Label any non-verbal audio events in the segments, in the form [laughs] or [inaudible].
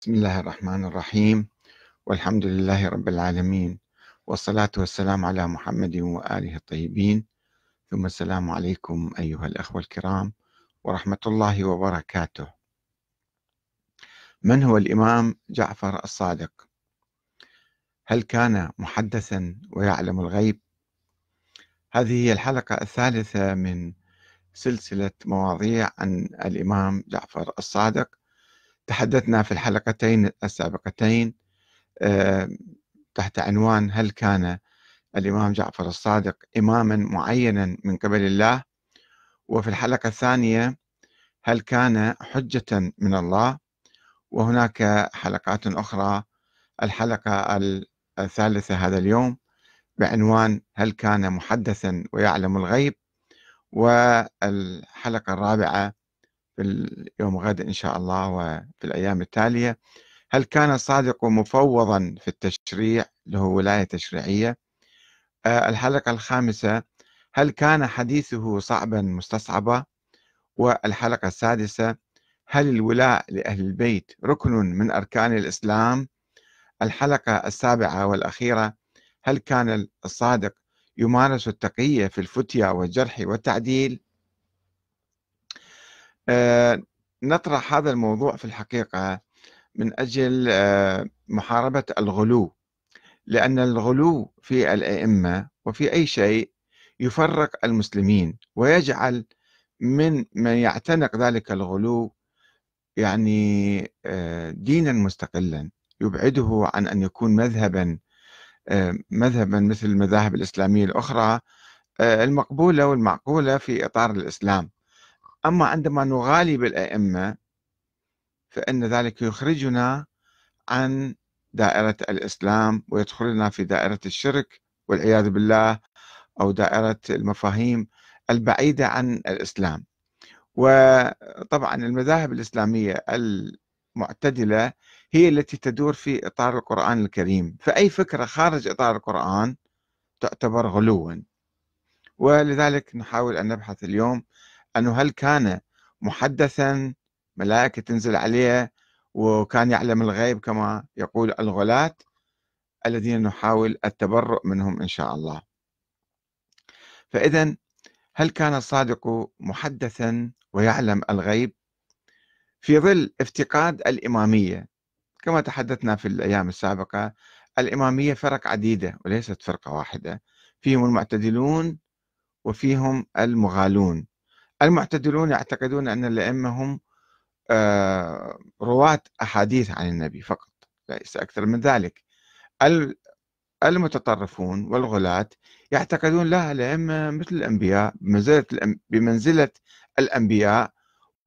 بسم الله الرحمن الرحيم والحمد لله رب العالمين والصلاة والسلام على محمد وآله الطيبين ثم السلام عليكم أيها الأخوة الكرام ورحمة الله وبركاته من هو الإمام جعفر الصادق؟ هل كان محدثا ويعلم الغيب؟ هذه هي الحلقة الثالثة من سلسلة مواضيع عن الإمام جعفر الصادق تحدثنا في الحلقتين السابقتين آه، تحت عنوان هل كان الإمام جعفر الصادق إماما معينا من قبل الله وفي الحلقة الثانية هل كان حجة من الله وهناك حلقات أخرى الحلقة الثالثة هذا اليوم بعنوان هل كان محدثا ويعلم الغيب والحلقة الرابعة في يوم غد إن شاء الله وفي الأيام التالية هل كان الصادق مفوضا في التشريع له ولاية تشريعية آه، الحلقة الخامسة هل كان حديثه صعبا مستصعبا والحلقة السادسة هل الولاء لأهل البيت ركن من أركان الإسلام الحلقة السابعة والأخيرة هل كان الصادق يمارس التقية في الفتية والجرح والتعديل آه، نطرح هذا الموضوع في الحقيقة من أجل آه، محاربة الغلو لأن الغلو في الأئمة وفي أي شيء يفرق المسلمين ويجعل من من يعتنق ذلك الغلو يعني آه، دينا مستقلا يبعده عن أن يكون مذهبا مذهبا مثل المذاهب الإسلامية الأخرى المقبولة والمعقولة في إطار الإسلام أما عندما نغالي بالأئمة فإن ذلك يخرجنا عن دائرة الإسلام ويدخلنا في دائرة الشرك والعياذ بالله أو دائرة المفاهيم البعيدة عن الإسلام وطبعا المذاهب الإسلامية المعتدلة هي التي تدور في إطار القرآن الكريم فأي فكرة خارج إطار القرآن تعتبر غلوا ولذلك نحاول أن نبحث اليوم أنه هل كان محدثا ملائكة تنزل عليه وكان يعلم الغيب كما يقول الغلاة الذين نحاول التبرؤ منهم إن شاء الله فإذا هل كان الصادق محدثا ويعلم الغيب في ظل افتقاد الإمامية كما تحدثنا في الأيام السابقة الإمامية فرق عديدة وليست فرقة واحدة فيهم المعتدلون وفيهم المغالون المعتدلون يعتقدون أن الأئمة هم آه، رواة أحاديث عن النبي فقط ليس أكثر من ذلك المتطرفون والغلاة يعتقدون لا الأئمة مثل الأنبياء بمنزلة, بمنزلة الأنبياء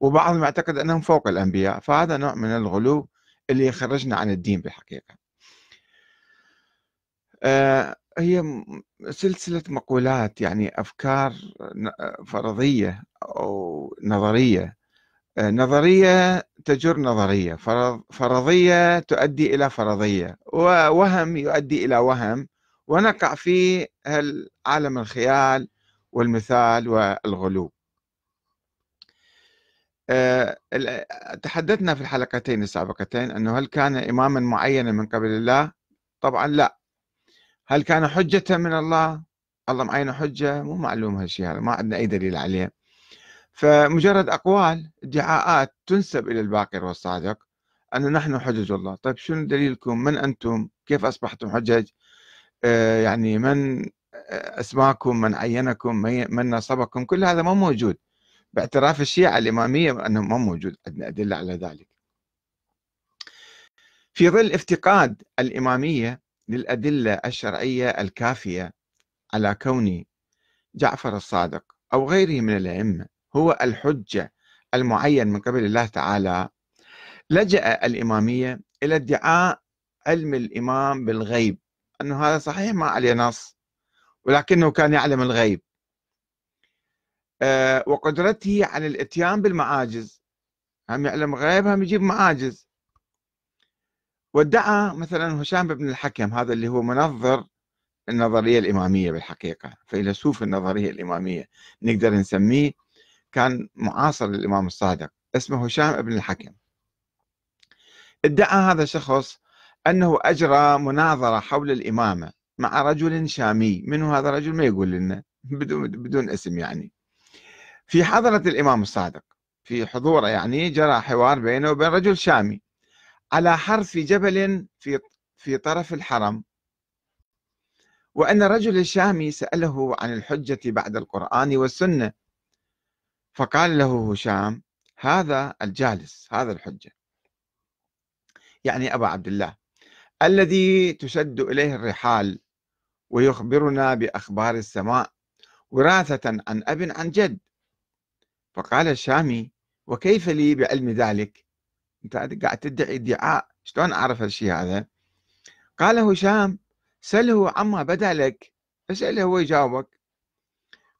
وبعضهم يعتقد أنهم فوق الأنبياء فهذا نوع من الغلو اللي يخرجنا عن الدين بالحقيقة آه، هي سلسلة مقولات يعني أفكار فرضية أو نظرية آه، نظرية تجر نظرية فرض فرضية تؤدي إلى فرضية ووهم يؤدي إلى وهم ونقع في عالم الخيال والمثال والغلو آه، تحدثنا في الحلقتين السابقتين أنه هل كان إماما معينا من قبل الله طبعا لا هل كان حجة من الله الله معين حجة مو معلوم هالشيء هذا ما عندنا أي دليل عليه فمجرد أقوال ادعاءات تنسب إلى الباقر والصادق أن نحن حجج الله طيب شنو دليلكم من أنتم كيف أصبحتم حجج آه، يعني من أسماكم من عينكم من نصبكم كل هذا ما موجود باعتراف الشيعة الإمامية أنه ما موجود عندنا أدلة على ذلك في ظل افتقاد الإمامية للأدلة الشرعية الكافية على كون جعفر الصادق أو غيره من الأئمة هو الحجة المعين من قبل الله تعالى لجأ الإمامية إلى ادعاء علم الإمام بالغيب أنه هذا صحيح ما عليه نص ولكنه كان يعلم الغيب آه، وقدرته على الاتيان بالمعاجز هم يعلم غيب هم يجيب معاجز وادعى مثلا هشام بن الحكم هذا اللي هو منظر النظريه الاماميه بالحقيقه فيلسوف النظريه الاماميه نقدر نسميه كان معاصر للامام الصادق اسمه هشام بن الحكم ادعى هذا الشخص انه اجرى مناظره حول الامامه مع رجل شامي من هذا الرجل ما يقول لنا بدون بدون اسم يعني في حضره الامام الصادق في حضوره يعني جرى حوار بينه وبين رجل شامي على حرف جبل في في طرف الحرم وأن رجل الشامي سأله عن الحجة بعد القرآن والسنة فقال له هشام هذا الجالس هذا الحجة يعني أبا عبد الله الذي تشد إليه الرحال ويخبرنا بأخبار السماء وراثة عن أب عن جد فقال الشامي وكيف لي بعلم ذلك انت قاعد تدعي ادعاء شلون اعرف هالشيء هذا قال هشام سله عما بدا لك اساله هو يجاوبك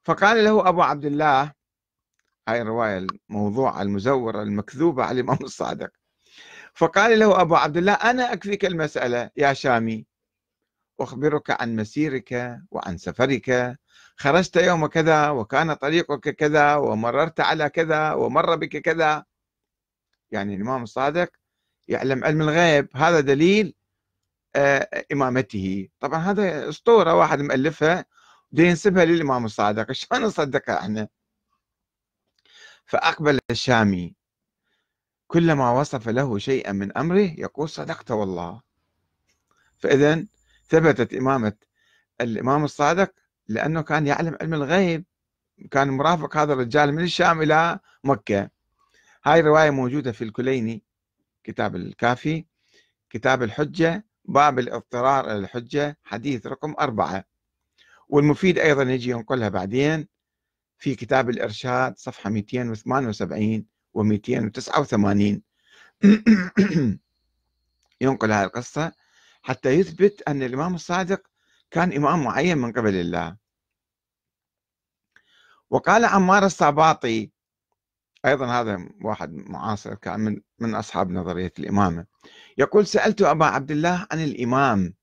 فقال له ابو عبد الله هاي الروايه الموضوعه المزوره المكذوبه على الامام الصادق فقال له ابو عبد الله انا اكفيك المساله يا شامي اخبرك عن مسيرك وعن سفرك خرجت يوم كذا وكان طريقك كذا ومررت على كذا ومر بك كذا يعني الإمام الصادق يعلم علم الغيب هذا دليل آه، إمامته طبعا هذا أسطورة واحد مؤلفها ينسبها للإمام الصادق [laughs] شلون نصدقها احنا فأقبل الشامي كلما وصف له شيئا من أمره يقول صدقت والله فإذا ثبتت إمامة الإمام الصادق لأنه كان يعلم علم الغيب كان مرافق هذا الرجال من الشام إلى مكة هاي الرواية موجودة في الكليني كتاب الكافي كتاب الحجة باب الاضطرار إلى الحجة حديث رقم أربعة والمفيد أيضا يجي ينقلها بعدين في كتاب الإرشاد صفحة 278 و 289 ينقل هذه القصة حتى يثبت أن الإمام الصادق كان إمام معين من قبل الله وقال عمار الصباطي أيضا هذا واحد معاصر كان من, من أصحاب نظرية الإمامة يقول سألت أبا عبد الله عن الإمام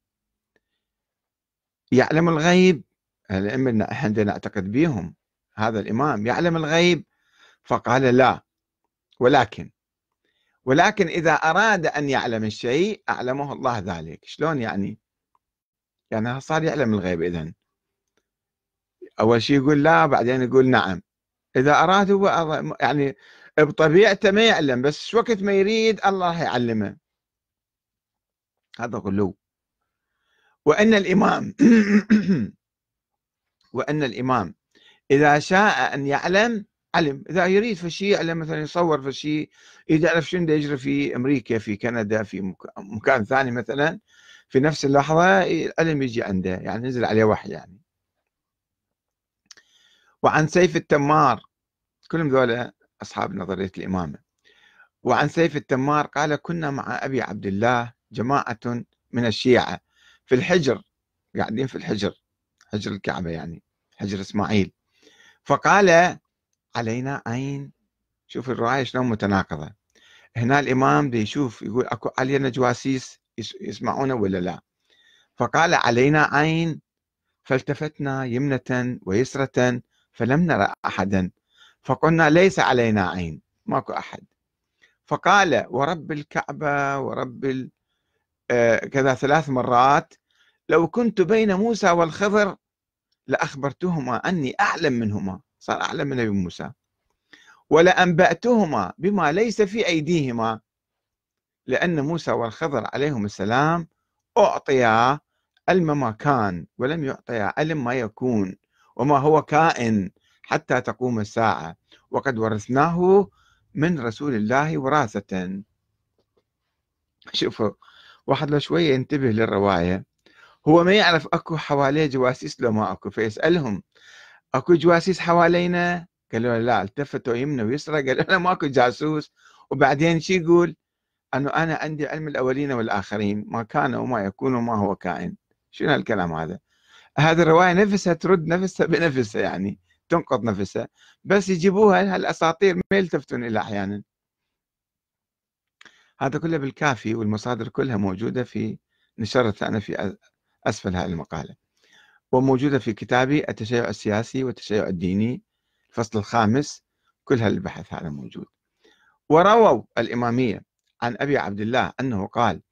يعلم الغيب الأئمة احنا نعتقد بهم هذا الإمام يعلم الغيب فقال لا ولكن ولكن إذا أراد أن يعلم الشيء أعلمه الله ذلك شلون يعني يعني صار يعلم الغيب اذا أول شيء يقول لا بعدين يقول نعم اذا اراد هو يعني بطبيعته ما يعلم بس وقت ما يريد الله يعلمه هذا غلو وان الامام [coughs] وان الامام اذا شاء ان يعلم علم اذا يريد في شيء يعلم مثلا يصور في شيء يعرف شنو يجري في امريكا في كندا في مكان ثاني مثلا في نفس اللحظه العلم يجي عنده يعني ينزل عليه وحي يعني وعن سيف التمار كلهم ذولا أصحاب نظرية الإمامة وعن سيف التمار قال كنا مع أبي عبد الله جماعة من الشيعة في الحجر قاعدين في الحجر حجر الكعبة يعني حجر إسماعيل فقال علينا عين شوف الرواية شلون متناقضة هنا الإمام بيشوف يقول أكو علينا جواسيس يسمعونه ولا لا فقال علينا عين فالتفتنا يمنة ويسرة فلم نرى أحدا فقلنا ليس علينا عين ماكو أحد فقال ورب الكعبة ورب ال... آه، كذا ثلاث مرات لو كنت بين موسى والخضر لأخبرتهما أني أعلم منهما صار أعلم من أبي موسى ولأنبأتهما بما ليس في أيديهما لأن موسى والخضر عليهم السلام أعطيا علم ما كان ولم يعطيا علم ما يكون وما هو كائن حتى تقوم الساعة وقد ورثناه من رسول الله وراثة شوفوا واحد لو شوية ينتبه للرواية هو ما يعرف اكو حواليه جواسيس لو ما اكو فيسألهم اكو جواسيس حوالينا قالوا لا التفتوا يمنى ويسرى قالوا لا ماكو جاسوس وبعدين شي يقول انه انا عندي علم الاولين والاخرين ما كان وما يكون وما هو كائن شنو هالكلام هذا هذه الروايه نفسها ترد نفسها بنفسها يعني تنقض نفسها بس يجيبوها هالاساطير ما يلتفتون الى احيانا هذا كله بالكافي والمصادر كلها موجوده في نشرتها انا في اسفل هذه المقاله وموجوده في كتابي التشيع السياسي والتشيع الديني الفصل الخامس كل هالبحث هذا موجود ورووا الاماميه عن ابي عبد الله انه قال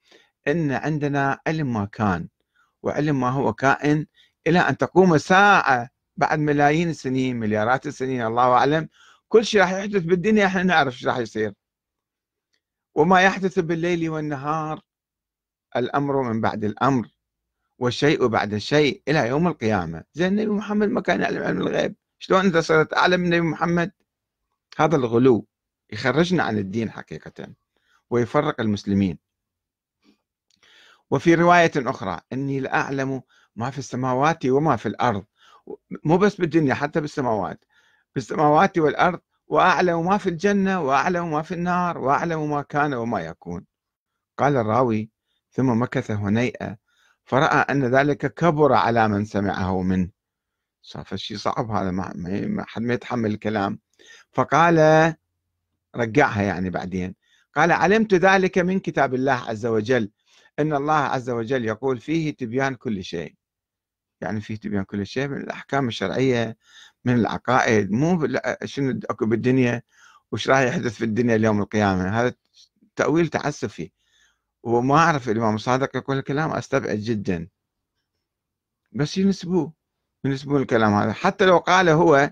ان عندنا علم ما كان وعلم ما هو كائن إلى أن تقوم الساعة بعد ملايين السنين مليارات السنين الله أعلم كل شيء راح يحدث بالدنيا احنا نعرف ايش راح يصير وما يحدث بالليل والنهار الأمر من بعد الأمر والشيء بعد الشيء إلى يوم القيامة زين النبي محمد ما كان يعلم علم الغيب شلون أنت صرت أعلم من النبي محمد هذا الغلو يخرجنا عن الدين حقيقة ويفرق المسلمين وفي رواية أخرى إني لأعلم لا ما في السماوات وما في الأرض مو بس بالدنيا حتى بالسماوات بالسماوات والأرض وأعلم ما في الجنة وأعلم ما في النار وأعلم ما كان وما يكون قال الراوي ثم مكث هنيئة فرأى أن ذلك كبر على من سمعه منه صار شيء صعب هذا ما حد ما يتحمل الكلام فقال رجعها يعني بعدين قال علمت ذلك من كتاب الله عز وجل ان الله عز وجل يقول فيه تبيان كل شيء يعني فيه تبيان كل شيء من الأحكام الشرعية من العقائد مو شنو أكو بالدنيا وش راح يحدث في الدنيا اليوم القيامة هذا تأويل تعسفي وما أعرف الإمام الصادق يقول الكلام أستبعد جدا بس ينسبوه ينسبون الكلام هذا حتى لو قال هو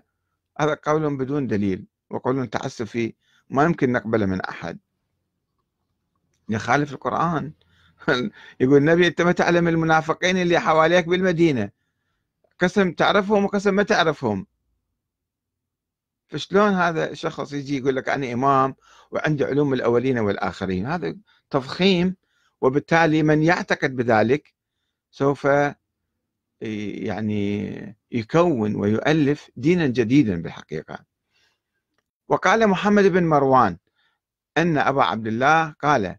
هذا قول بدون دليل وقول تعسفي ما يمكن نقبله من أحد يخالف القرآن [laughs] يقول النبي أنت ما تعلم المنافقين اللي حواليك بالمدينة قسم تعرفهم وقسم ما تعرفهم فشلون هذا الشخص يجي يقول لك انا امام وعندي علوم الاولين والاخرين هذا تضخيم وبالتالي من يعتقد بذلك سوف يعني يكون ويؤلف دينا جديدا بالحقيقه وقال محمد بن مروان ان ابا عبد الله قال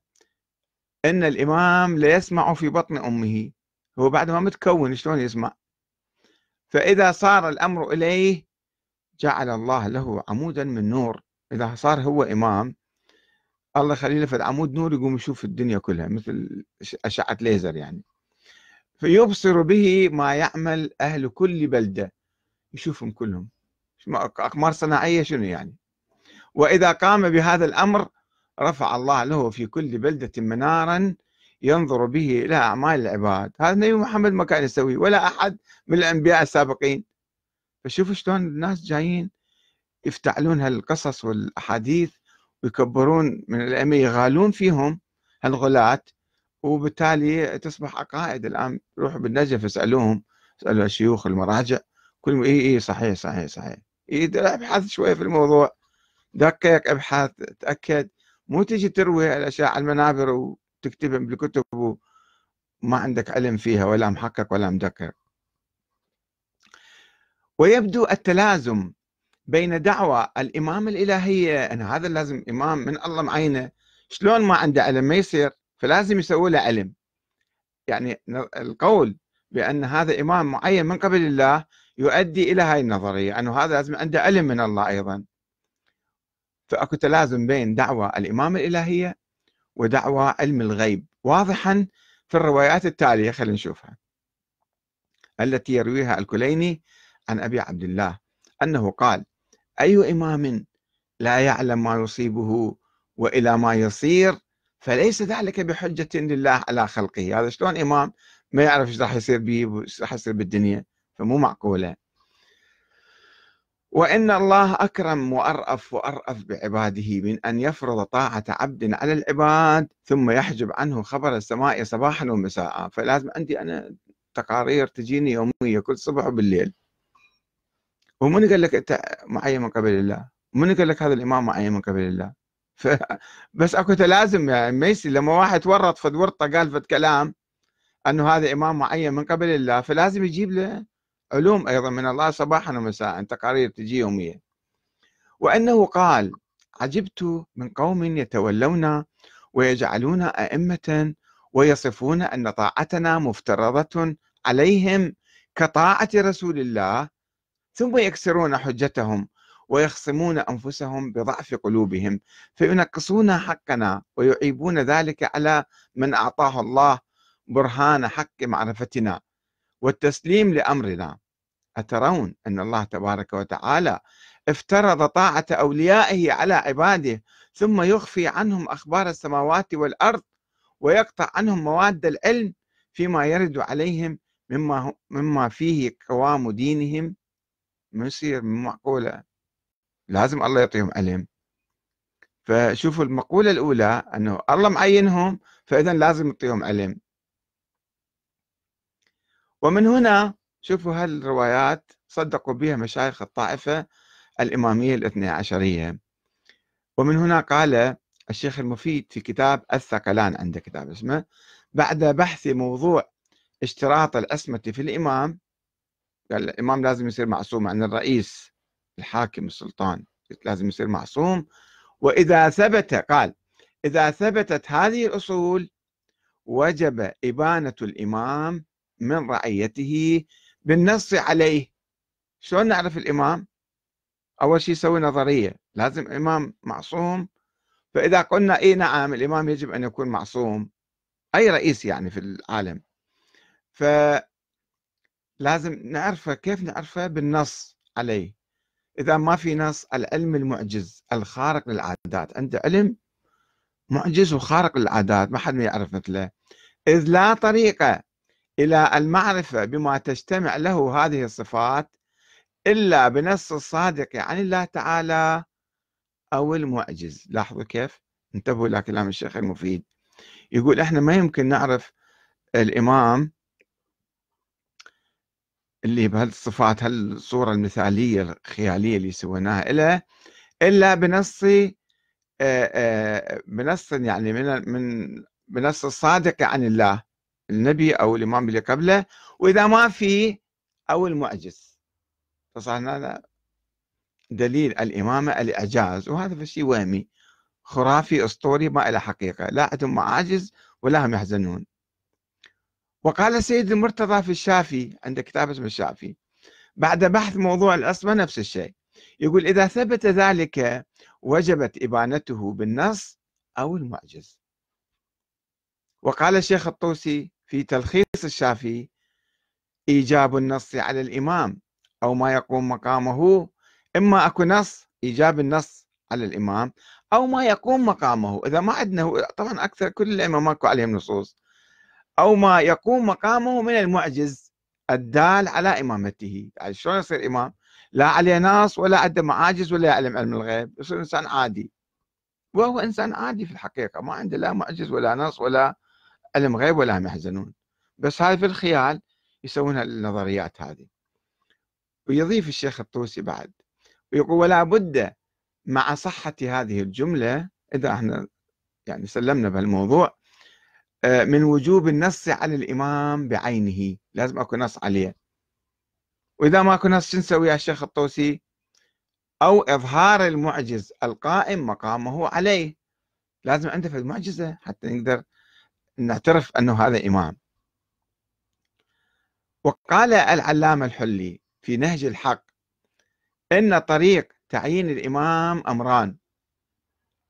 ان الامام ليسمع في بطن امه هو بعد ما متكون شلون يسمع فإذا صار الأمر إليه جعل الله له عمودا من نور إذا صار هو إمام الله يخلي له في العمود نور يقوم يشوف الدنيا كلها مثل أشعة ليزر يعني فيبصر به ما يعمل أهل كل بلدة يشوفهم كلهم أقمار صناعية شنو يعني وإذا قام بهذا الأمر رفع الله له في كل بلدة منارا ينظر به إلى أعمال العباد هذا النبي محمد ما كان يسويه ولا أحد من الأنبياء السابقين فشوفوا شلون الناس جايين يفتعلون هالقصص والأحاديث ويكبرون من الأئمة يغالون فيهم هالغلاة وبالتالي تصبح عقائد الآن روحوا بالنجف اسألوهم اسألوا الشيوخ المراجع كل إي إي صحيح صحيح صحيح إي ابحث شوية في الموضوع دقق ابحث تأكد مو تجي تروي الأشياء على المنابر و... بتكتبهم بالكتب وما عندك علم فيها ولا محقق ولا مدقق ويبدو التلازم بين دعوة الإمام الإلهية أن هذا لازم إمام من الله معينه شلون ما عنده علم ما يصير فلازم يسوي له علم يعني القول بأن هذا إمام معين من قبل الله يؤدي إلى هاي النظرية أنه هذا لازم عنده علم من الله أيضا فأكو تلازم بين دعوة الإمام الإلهية ودعوى علم الغيب واضحا في الروايات التالية خلينا نشوفها التي يرويها الكليني عن أبي عبد الله أنه قال أي إمام لا يعلم ما يصيبه وإلى ما يصير فليس ذلك بحجة لله على خلقه هذا شلون إمام ما يعرف ايش راح يصير به ايش راح يصير بالدنيا فمو معقوله وإن الله أكرم وأرأف وأرأف بعباده من أن يفرض طاعة عبد على العباد ثم يحجب عنه خبر السماء صباحا ومساء فلازم عندي أنا تقارير تجيني يومية كل صبح وبالليل ومن قال لك أنت معين من قبل الله من قال لك هذا الإمام معين من قبل الله [laughs] بس اكو تلازم يعني ميسي لما واحد ورط فد ورطه قال فد كلام انه هذا امام معين من قبل الله فلازم يجيب له علوم أيضا من الله صباحا ومساء تقارير تجي يوميا وأنه قال عجبت من قوم يتولون ويجعلون أئمة ويصفون أن طاعتنا مفترضة عليهم كطاعة رسول الله ثم يكسرون حجتهم ويخصمون أنفسهم بضعف قلوبهم فينقصون حقنا ويعيبون ذلك على من أعطاه الله برهان حق معرفتنا والتسليم لأمرنا أترون أن الله تبارك وتعالى افترض طاعة أوليائه على عباده ثم يخفي عنهم أخبار السماوات والأرض ويقطع عنهم مواد العلم فيما يرد عليهم مما مما فيه قوام دينهم ما يصير معقولة لازم الله يعطيهم علم فشوفوا المقولة الأولى أنه الله معينهم فإذا لازم يعطيهم علم ومن هنا شوفوا هالروايات صدقوا بها مشايخ الطائفة الإمامية الاثنى عشرية ومن هنا قال الشيخ المفيد في كتاب الثقلان عنده كتاب اسمه بعد بحث موضوع اشتراط العصمة في الإمام قال الإمام لازم يصير معصوم عن الرئيس الحاكم السلطان لازم يصير معصوم وإذا ثبت قال إذا ثبتت هذه الأصول وجب إبانة الإمام من رعيته بالنص عليه شلون نعرف الإمام أول شيء يسوي نظرية لازم إمام معصوم فإذا قلنا إي نعم الإمام يجب أن يكون معصوم أي رئيس يعني في العالم ف لازم نعرفه كيف نعرفه بالنص عليه إذا ما في نص العلم المعجز الخارق للعادات عنده علم معجز وخارق للعادات ما حد ما يعرف مثله إذ لا طريقة إلى المعرفة بما تجتمع له هذه الصفات إلا بنص الصادق عن الله تعالى أو المعجز لاحظوا كيف انتبهوا إلى كلام الشيخ المفيد يقول احنا ما يمكن نعرف الإمام اللي بهالصفات هالصورة المثالية الخيالية اللي سويناها إلا إلا بنص بنص يعني من من بنص الصادق عن الله النبي أو الإمام اللي قبله وإذا ما في أو المعجز فصار هذا دليل الإمامة الإعجاز وهذا شيء وهمي خرافي أسطوري ما إلى حقيقة لا عندهم معاجز ولا هم يحزنون وقال السيد المرتضى في الشافي عند كتاب اسمه الشافي بعد بحث موضوع العصمه نفس الشيء يقول إذا ثبت ذلك وجبت إبانته بالنص أو المعجز وقال الشيخ الطوسي في تلخيص الشافعي إيجاب النص على الإمام أو ما يقوم مقامه إما أكو نص إيجاب النص على الإمام أو ما يقوم مقامه إذا ما عندنا طبعا أكثر كل الأئمة ماكو عليهم نصوص أو ما يقوم مقامه من المعجز الدال على إمامته يعني شلون يصير إمام لا عليه ناس ولا عنده معاجز ولا يعلم علم الغيب يصير إنسان عادي وهو إنسان عادي في الحقيقة ما عنده لا معجز ولا نص ولا علم غيب ولا هم يحزنون بس هاي في الخيال يسوون النظريات هذه ويضيف الشيخ الطوسي بعد ويقول ولا بد مع صحة هذه الجملة إذا احنا يعني سلمنا بهالموضوع آه، من وجوب النص على الإمام بعينه لازم أكو نص عليه وإذا ما أكون نص شو نسوي يا الشيخ الطوسي أو إظهار المعجز القائم مقامه عليه لازم عنده في المعجزة حتى نقدر نعترف أنه هذا إمام وقال العلامة الحلي في نهج الحق إن طريق تعيين الإمام أمران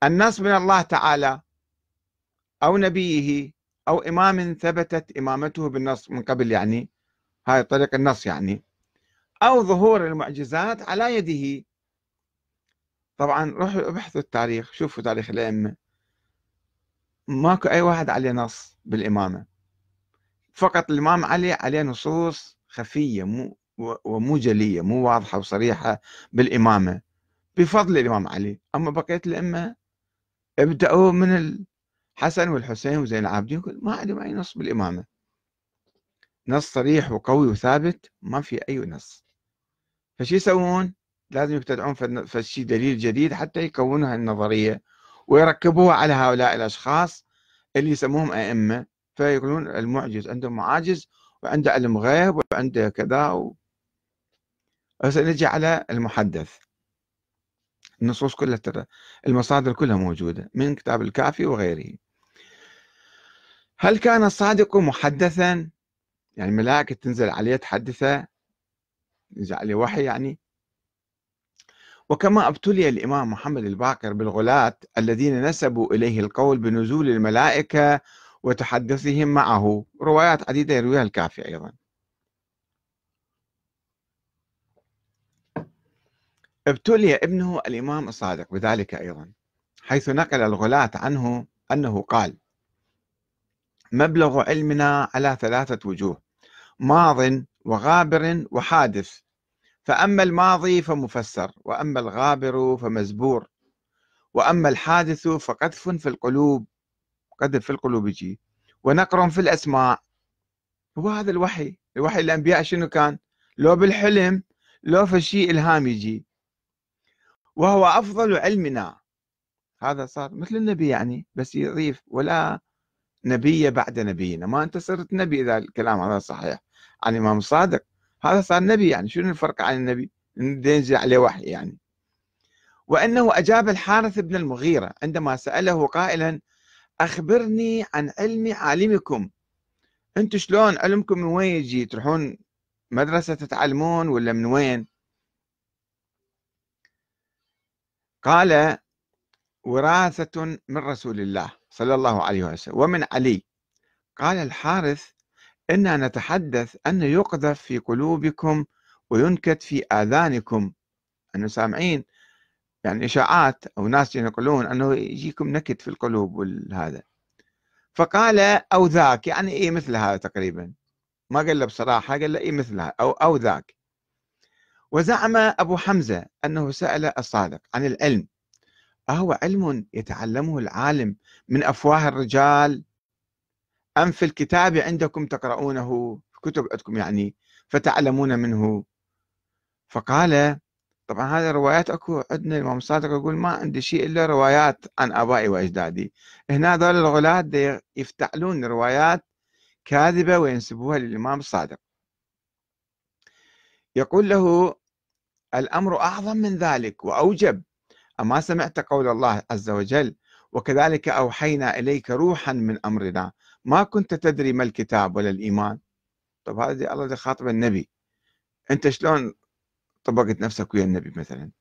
النص من الله تعالى أو نبيه أو إمام ثبتت إمامته بالنص من قبل يعني هاي طريق النص يعني أو ظهور المعجزات على يده طبعا روحوا ابحثوا التاريخ شوفوا تاريخ الأئمة ماكو اي واحد عليه نص بالامامه فقط الامام علي عليه نصوص خفيه مو ومو جليه مو واضحه وصريحه بالامامه بفضل الامام علي اما بقيه الامه ابداوا من الحسن والحسين وزين العابدين ما عندهم اي نص بالامامه نص صريح وقوي وثابت ما في اي نص فشي يسوون لازم يبتدعون فشي دليل جديد حتى يكونوا هالنظريه ويركبوها على هؤلاء الأشخاص اللي يسموهم أئمة فيقولون المعجز عنده معاجز وعنده علم غيب وعنده كذا و... نجي على المحدث النصوص كلها ترى المصادر كلها موجودة من كتاب الكافي وغيره هل كان الصادق محدثا يعني ملائكة تنزل عليه تحدثه ينزل عليه وحي يعني وكما ابتلي الامام محمد الباقر بالغلاة الذين نسبوا اليه القول بنزول الملائكه وتحدثهم معه روايات عديده يرويها الكافي ايضا ابتلي ابنه الامام الصادق بذلك ايضا حيث نقل الغلاة عنه انه قال مبلغ علمنا على ثلاثه وجوه ماض وغابر وحادث فأما الماضي فمفسر وأما الغابر فمزبور وأما الحادث فقذف في القلوب قذف في القلوب يجي ونقر في الأسماء هو هذا الوحي الوحي الأنبياء شنو كان لو بالحلم لو في شيء إلهام يجي وهو أفضل علمنا هذا صار مثل النبي يعني بس يضيف ولا نبي بعد نبينا ما أنت صرت نبي إذا الكلام هذا صحيح عن الإمام الصادق هذا صار نبي يعني شنو الفرق عن النبي ينزل عليه وحي يعني وأنه أجاب الحارث بن المغيرة عندما سأله قائلا أخبرني عن علم عالمكم أنتم شلون علمكم من وين يجي تروحون مدرسة تتعلمون ولا من وين قال وراثة من رسول الله صلى الله عليه وسلم ومن علي قال الحارث إنا نتحدث أن يقذف في قلوبكم وينكت في آذانكم أن سامعين يعني إشاعات أو ناس ينقلون أنه يجيكم نكت في القلوب والهذا فقال أو ذاك يعني إيه مثل هذا تقريبا ما قال له بصراحة قال له إيه هذا أو أو ذاك وزعم أبو حمزة أنه سأل الصادق عن العلم أهو علم يتعلمه العالم من أفواه الرجال أم في الكتاب عندكم تقرؤونه في عندكم يعني فتعلمون منه فقال طبعا هذه الروايات اكو عندنا الامام صادق يقول ما عندي شيء الا روايات عن ابائي واجدادي هنا هذول الغلاة يفتعلون روايات كاذبه وينسبوها للامام الصادق يقول له الامر اعظم من ذلك واوجب اما سمعت قول الله عز وجل وكذلك اوحينا اليك روحا من امرنا ما كنت تدري ما الكتاب ولا الإيمان طب هذا الله خاطب النبي أنت شلون طبقت نفسك ويا النبي مثلا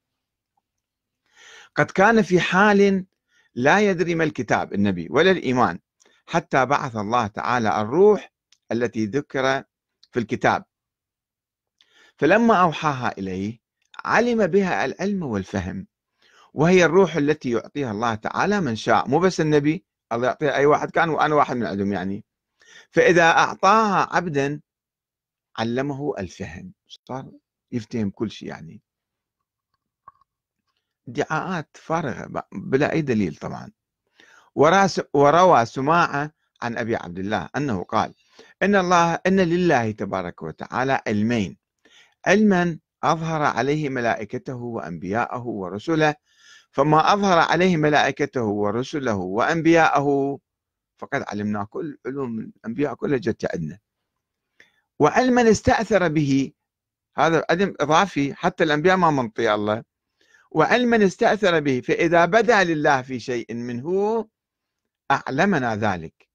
قد كان في حال لا يدري ما الكتاب النبي ولا الإيمان حتى بعث الله تعالى الروح التي ذكر في الكتاب فلما أوحاها إليه علم بها العلم والفهم وهي الروح التي يعطيها الله تعالى من شاء مو بس النبي الله يعطيها أي واحد كان وأنا واحد من عندهم يعني فإذا أعطاها عبدا علمه الفهم صار يفتهم كل شيء يعني ادعاءات فارغة بلا أي دليل طبعا وروى سماعة عن أبي عبد الله أنه قال إن الله إن لله تبارك وتعالى علمين علما أظهر عليه ملائكته وأنبياءه ورسله فما أظهر عليه ملائكته ورسله وأنبياءه فقد علمنا كل علوم الأنبياء كلها جت عندنا وعلما استأثر به هذا عدم إضافي حتى الأنبياء ما منطي الله وعلما استأثر به فإذا بدا لله في شيء منه أعلمنا ذلك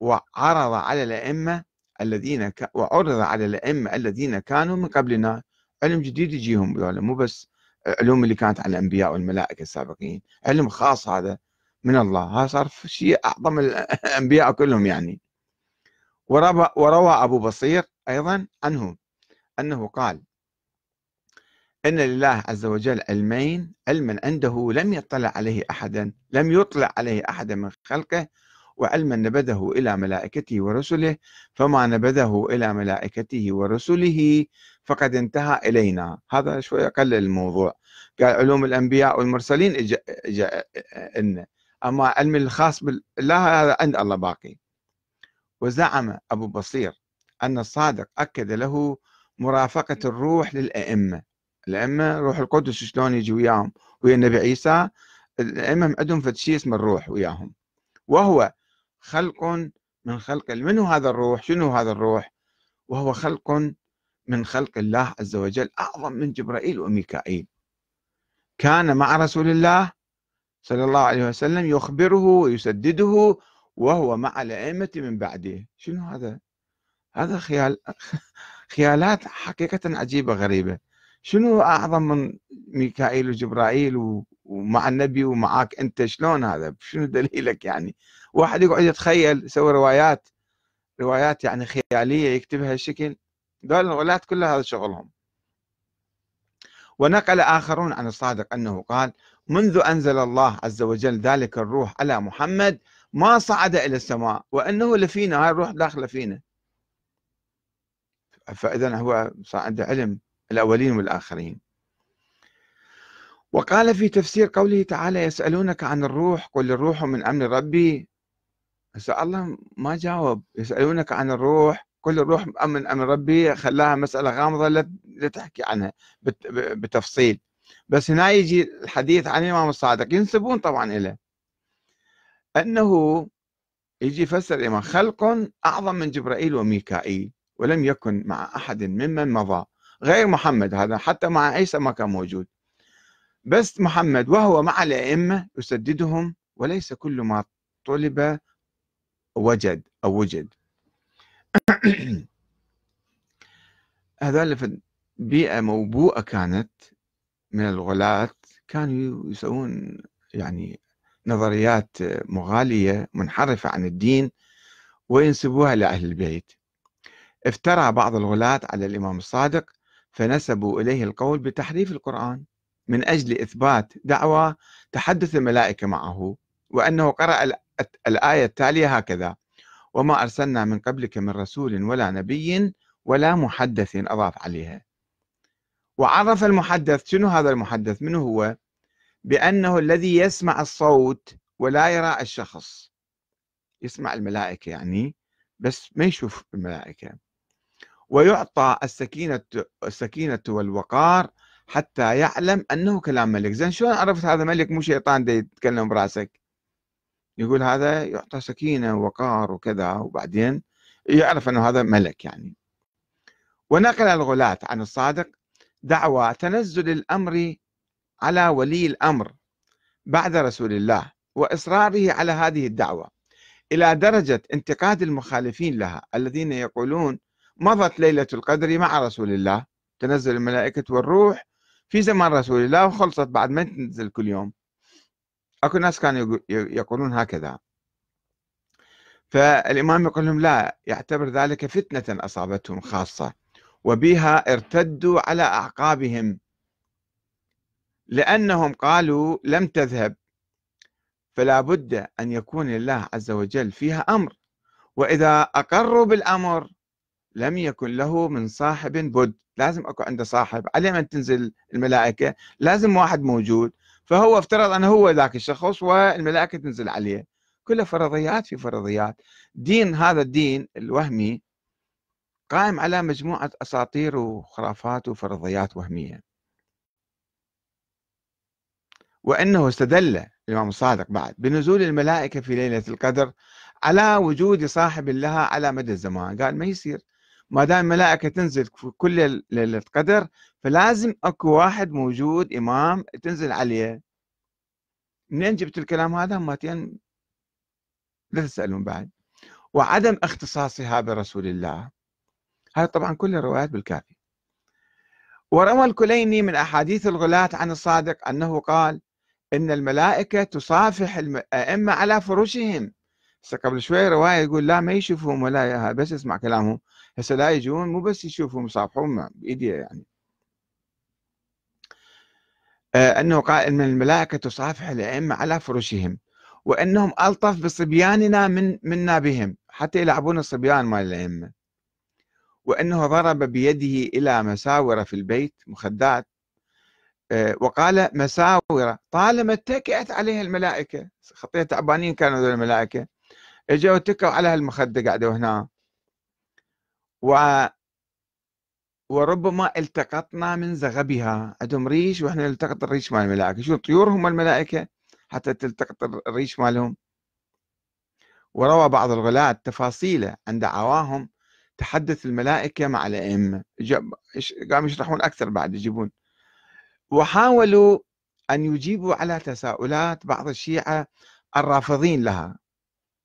وعرض على الأئمة الذين ك... وعرض على الأئمة الذين كانوا من قبلنا علم جديد يجيهم مو بس العلوم اللي كانت على الانبياء والملائكه السابقين علم خاص هذا من الله هذا صار شيء اعظم [laughs] الانبياء كلهم يعني وروى ابو بصير ايضا عنه انه قال ان لله عز وجل علمين علما عنده لم يطلع عليه احدا لم يطلع عليه احدا من خلقه وعلما نبذه إلى ملائكته ورسله فما نبذه إلى ملائكته ورسله فقد انتهى إلينا هذا شوية قلل الموضوع قال علوم الأنبياء والمرسلين إجا إجا إن أما علم الخاص بالله هذا عند الله باقي وزعم أبو بصير أن الصادق أكد له مرافقة الروح للأئمة الأئمة روح القدس شلون يجي وياهم ويا النبي عيسى الأئمة عندهم فتشي شيء اسمه الروح وياهم وهو خلق من خلق من هذا الروح شنو هذا الروح وهو خلق من خلق الله عز وجل أعظم من جبرائيل وميكائيل كان مع رسول الله صلى الله عليه وسلم يخبره ويسدده وهو مع الأئمة من بعده شنو هذا هذا خيال خيالات حقيقة عجيبة غريبة شنو أعظم من ميكائيل وجبرائيل ومع النبي ومعك أنت شلون هذا شنو دليلك يعني واحد يقعد يتخيل يسوي روايات روايات يعني خياليه يكتبها الشكل دول الولاة كلها هذا شغلهم ونقل آخرون عن الصادق أنه قال منذ أنزل الله عز وجل ذلك الروح على محمد ما صعد إلى السماء وأنه لفينا هاي الروح داخلة فينا فإذا هو صعد علم الأولين والآخرين وقال في تفسير قوله تعالى يسألونك عن الروح قل الروح من أمر ربي هسه الله ما جاوب يسالونك عن الروح كل الروح من امر ربي خلاها مساله غامضه لا تحكي عنها بتفصيل بس هنا يجي الحديث عن الامام الصادق ينسبون طبعا اليه انه يجي يفسر الامام خلق اعظم من جبرائيل وميكائيل ولم يكن مع احد ممن مضى غير محمد هذا حتى مع عيسى ما كان موجود بس محمد وهو مع الائمه يسددهم وليس كل ما طلب وجد أو وجد [clears throat] هذول بيئة موبوءة كانت من الغلاة كانوا يسوون يعني نظريات مغالية منحرفة عن الدين وينسبوها لأهل البيت افترى بعض الغلاة على الإمام الصادق فنسبوا إليه القول بتحريف القرآن من أجل إثبات دعوى تحدث الملائكة معه وأنه قرأ الآية التالية هكذا وما أرسلنا من قبلك من رسول ولا نبي ولا محدث أضاف عليها وعرف المحدث شنو هذا المحدث من هو بأنه الذي يسمع الصوت ولا يرى الشخص يسمع الملائكة يعني بس ما يشوف الملائكة ويعطى السكينة السكينة والوقار حتى يعلم أنه كلام ملك زين شلون عرفت هذا ملك مو شيطان يتكلم براسك يقول هذا يعطى سكينة ووقار وكذا وبعدين يعرف أنه هذا ملك يعني ونقل الغلاة عن الصادق دعوى تنزل الأمر على ولي الأمر بعد رسول الله وإصراره على هذه الدعوة إلى درجة انتقاد المخالفين لها الذين يقولون مضت ليلة القدر مع رسول الله تنزل الملائكة والروح في زمان رسول الله وخلصت بعد ما تنزل كل يوم اكو ناس كانوا يقولون هكذا فالامام يقول لهم لا يعتبر ذلك فتنه اصابتهم خاصه وبها ارتدوا على اعقابهم لانهم قالوا لم تذهب فلا بد ان يكون لله عز وجل فيها امر واذا اقروا بالامر لم يكن له من صاحب بد لازم اكو عنده صاحب عليه من تنزل الملائكه لازم واحد موجود فهو افترض أنه هو ذاك الشخص والملائكة تنزل عليه كلها فرضيات في فرضيات دين هذا الدين الوهمي قائم على مجموعة أساطير وخرافات وفرضيات وهمية وأنه استدل الإمام الصادق بعد بنزول الملائكة في ليلة القدر على وجود صاحب لها على مدى الزمان قال ما يصير ما دام الملائكه تنزل في كل ليله قدر فلازم اكو واحد موجود امام تنزل عليه منين جبت الكلام هذا ماتين لا تسالون بعد وعدم اختصاصها برسول الله هذا طبعا كل الروايات بالكافي وروى الكليني من أحاديث الغلاة عن الصادق أنه قال إن الملائكة تصافح الأئمة على فروشهم قبل شوي رواية يقول لا ما يشوفهم ولا بس اسمع كلامهم هسه لا يجون مو بس يشوفهم يصافحون بايديه يعني آه، أنه قال أن الملائكة تصافح الأئمة على فرشهم وأنهم ألطف بصبياننا من منا بهم حتى يلعبون الصبيان مال الأئمة وأنه ضرب بيده إلى مساور في البيت مخدات آه، وقال مساورة طالما اتكئت عليها الملائكة خطية تعبانين كانوا ذول الملائكة اجوا اتكوا على هالمخدة قاعدة هنا و وربما التقطنا من زغبها عندهم ريش واحنا نلتقط الريش مال الملائكه شو الطيور هم الملائكه حتى تلتقط الريش مالهم وروى بعض الغلاة تفاصيل عن دعواهم تحدث الملائكة مع الأئمة قاموا يشرحون أكثر بعد يجيبون وحاولوا أن يجيبوا على تساؤلات بعض الشيعة الرافضين لها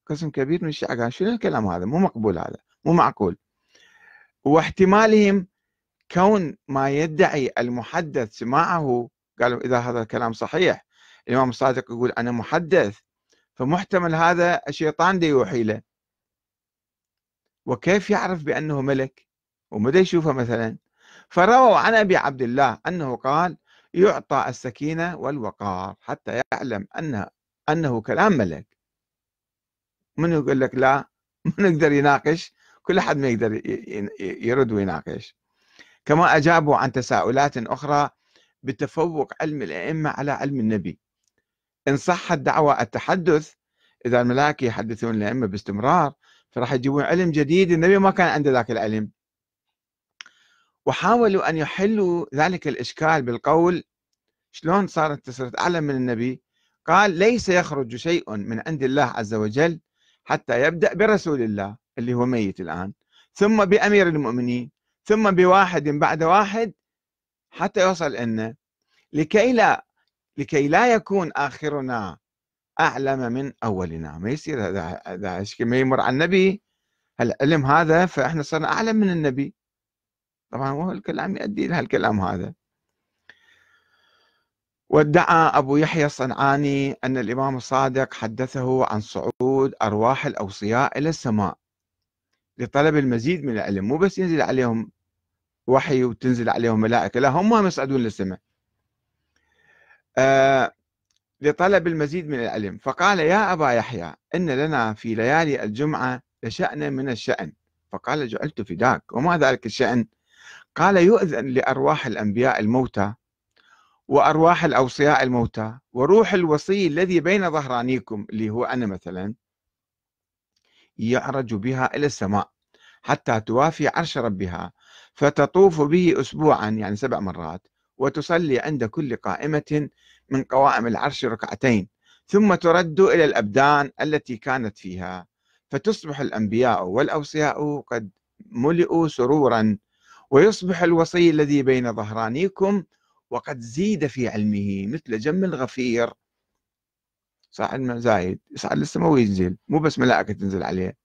قسم كبير من الشيعة قال شنو الكلام هذا مو مقبول هذا مو معقول واحتمالهم كون ما يدعي المحدث سماعه قالوا إذا هذا الكلام صحيح الإمام الصادق يقول أنا محدث فمحتمل هذا الشيطان دي يوحي له وكيف يعرف بأنه ملك ومدى يشوفه مثلا فرووا عن أبي عبد الله أنه قال يعطى السكينة والوقار حتى يعلم أنه, أنه كلام ملك من يقول لك لا [laughs] من يقدر يناقش كل أحد ما يقدر يرد ويناقش كما أجابوا عن تساؤلات أخرى بتفوق علم الأئمة على علم النبي إن صحت دعوى التحدث إذا الملاك يحدثون الأئمة باستمرار فراح يجيبون علم جديد النبي ما كان عنده ذاك العلم وحاولوا أن يحلوا ذلك الإشكال بالقول شلون صارت تصير أعلم من النبي قال ليس يخرج شيء من عند الله عز وجل حتى يبدأ برسول الله اللي هو ميت الآن ثم بأمير المؤمنين ثم بواحد بعد واحد حتى يوصل ان لكي لا لكي لا يكون آخرنا أعلم من أولنا ما يصير هذا هذا ما يمر على النبي العلم هذا فإحنا صرنا أعلم من النبي طبعا هو الكلام يؤدي إلى الكلام هذا وادعى أبو يحيى الصنعاني أن الإمام الصادق حدثه عن صعود أرواح الأوصياء إلى السماء لطلب المزيد من العلم مو بس ينزل عليهم وحي وتنزل عليهم ملائكة لا هم يصعدون للسماء آه لطلب المزيد من العلم فقال يا أبا يحيى إن لنا في ليالي الجمعة لشأنا من الشأن فقال جعلت فداك وما ذلك الشأن قال يؤذن لأرواح الأنبياء الموتى وأرواح الأوصياء الموتى وروح الوصي الذي بين ظهرانيكم اللي هو أنا مثلا يعرج بها إلى السماء حتى توافي عرش ربها فتطوف به أسبوعا يعني سبع مرات وتصلي عند كل قائمة من قوائم العرش ركعتين ثم ترد إلى الأبدان التي كانت فيها فتصبح الأنبياء والأوصياء قد ملئوا سرورا ويصبح الوصي الذي بين ظهرانيكم وقد زيد في علمه مثل جم الغفير صاحب زايد يصعد للسماء وينزل مو بس ملائكة تنزل عليه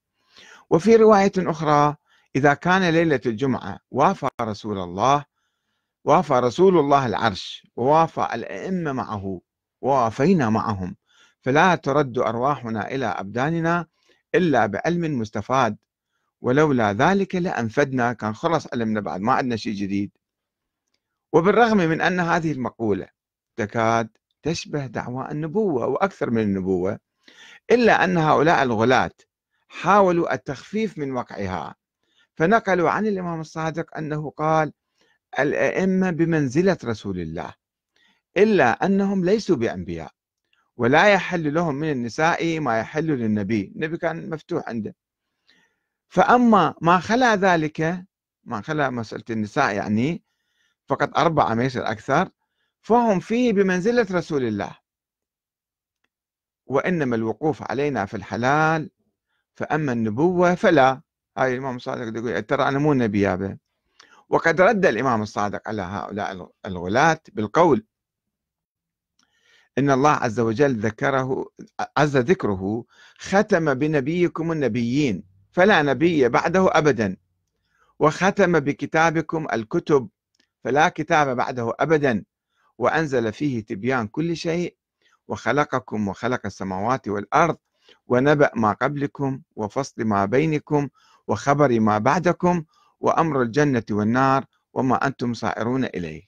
وفي رواية أخرى إذا كان ليلة الجمعة وافى رسول الله وافى رسول الله العرش ووافى الأئمة معه ووافينا معهم فلا ترد أرواحنا إلى أبداننا إلا بعلم مستفاد ولولا ذلك لأنفدنا كان خلص علمنا بعد ما عندنا شيء جديد وبالرغم من أن هذه المقولة تكاد تشبه دعوى النبوة وأكثر من النبوة إلا أن هؤلاء الغلاة حاولوا التخفيف من وقعها فنقلوا عن الإمام الصادق أنه قال الأئمة بمنزلة رسول الله إلا أنهم ليسوا بأنبياء ولا يحل لهم من النساء ما يحل للنبي النبي كان مفتوح عنده فأما ما خلا ذلك ما خلا مسألة النساء يعني فقط أربعة ليس أكثر فهم فيه بمنزلة رسول الله وإنما الوقوف علينا في الحلال فأما النبوة فلا هاي الإمام الصادق يقول إيه، ترى أنا مو نبي وقد رد الإمام الصادق على هؤلاء الغلاة بالقول إن الله عز وجل ذكره عز ذكره ختم بنبيكم النبيين فلا نبي بعده أبدا وختم بكتابكم الكتب فلا كتاب بعده أبدا وأنزل فيه تبيان كل شيء وخلقكم وخلق السماوات والأرض ونبأ ما قبلكم وفصل ما بينكم وخبر ما بعدكم وأمر الجنة والنار وما أنتم صائرون إليه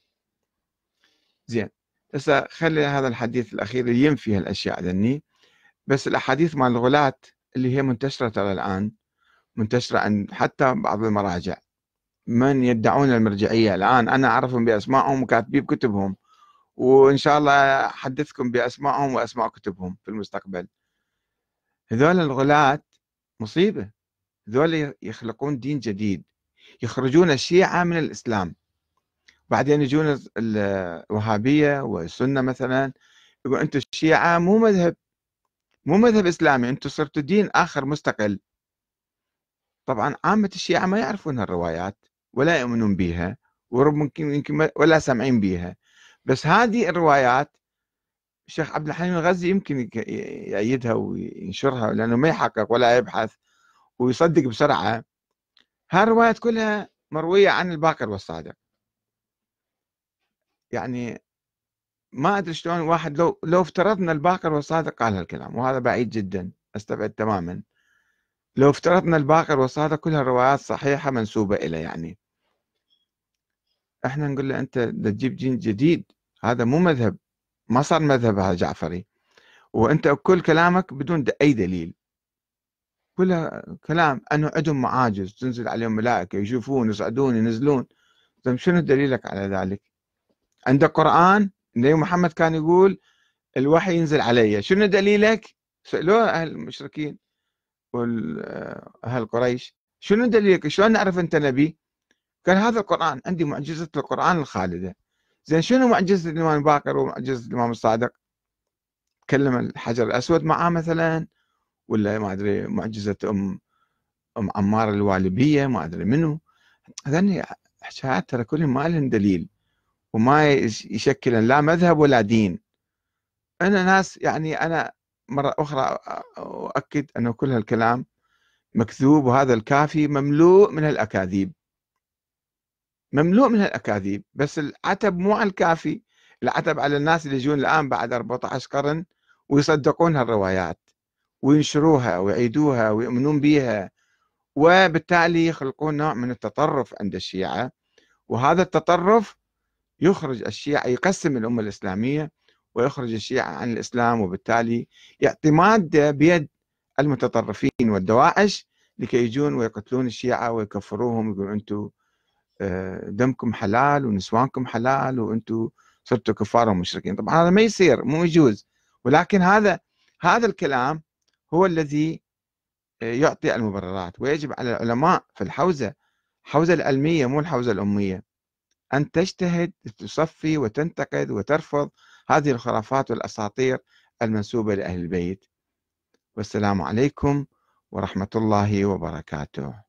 زين هسه خلي هذا الحديث الأخير ينفي هالأشياء ذني بس الأحاديث مال الغلات اللي هي منتشرة ترى الآن منتشرة عند حتى بعض المراجع من يدعون المرجعيه الان انا اعرفهم باسمائهم وكاتبين بكتبهم وان شاء الله احدثكم باسمائهم واسماء كتبهم في المستقبل هذول الغلاة مصيبه هذول يخلقون دين جديد يخرجون الشيعه من الاسلام بعدين يجون الوهابيه والسنه مثلا يقول انتم الشيعه مو مذهب مو مذهب اسلامي انتم صرتوا دين اخر مستقل طبعا عامه الشيعه ما يعرفون هالروايات ولا يؤمنون بها وربما يمكن ولا سامعين بها بس هذه الروايات الشيخ عبد الحليم الغزي يمكن يأيدها وينشرها لأنه ما يحقق ولا يبحث ويصدق بسرعة الروايات كلها مروية عن الباقر والصادق يعني ما أدري شلون واحد لو لو افترضنا الباقر والصادق قال هالكلام وهذا بعيد جدا أستبعد تماما لو افترضنا الباقر والصادق كلها روايات صحيحة منسوبة إلى يعني احنا نقول له أنت تجيب دين جديد هذا مو مذهب ما صار مذهب هذا جعفري وأنت كل كلامك بدون أي دليل كلها كلام أنه عندهم معاجز تنزل عليهم ملائكة يشوفون يصعدون ينزلون طيب شنو دليلك على ذلك عندك قرآن النبي محمد كان يقول الوحي ينزل علي شنو دليلك سألوه أهل المشركين آه، أهل قريش شنو دليلك شلون نعرف أنت نبي قال هذا القرآن عندي معجزة القرآن الخالدة زين شنو معجزة الإمام باكر ومعجزة الإمام الصادق تكلم الحجر الأسود معاه مثلا ولا ما أدري معجزة أم أم عمار الوالبية ما أدري منو هذني حكايات ترى كلهم ما لهم دليل وما يشكل لا مذهب ولا دين أنا ناس يعني أنا مرة أخرى أؤكد أن كل هالكلام مكذوب وهذا الكافي مملوء من الأكاذيب مملوء من الأكاذيب بس العتب مو على الكافي العتب على الناس اللي يجون الآن بعد 14 قرن ويصدقون هالروايات وينشروها ويعيدوها ويؤمنون بها وبالتالي يخلقون نوع من التطرف عند الشيعة وهذا التطرف يخرج الشيعة يقسم الأمة الإسلامية ويخرج الشيعة عن الإسلام وبالتالي يعطي مادة بيد المتطرفين والدواعش لكي يجون ويقتلون الشيعة ويكفروهم يقولون أنتم آه، دمكم حلال ونسوانكم حلال وأنتم صرتوا كفار ومشركين طبعا هذا ما يصير مو يجوز ولكن هذا هذا الكلام هو الذي آه، يعطي المبررات ويجب على العلماء في الحوزة الحوزة العلمية مو الحوزة الأمية أن تجتهد تصفي وتنتقد وترفض هذه الخرافات والأساطير المنسوبة لأهل البيت والسلام عليكم ورحمة الله وبركاته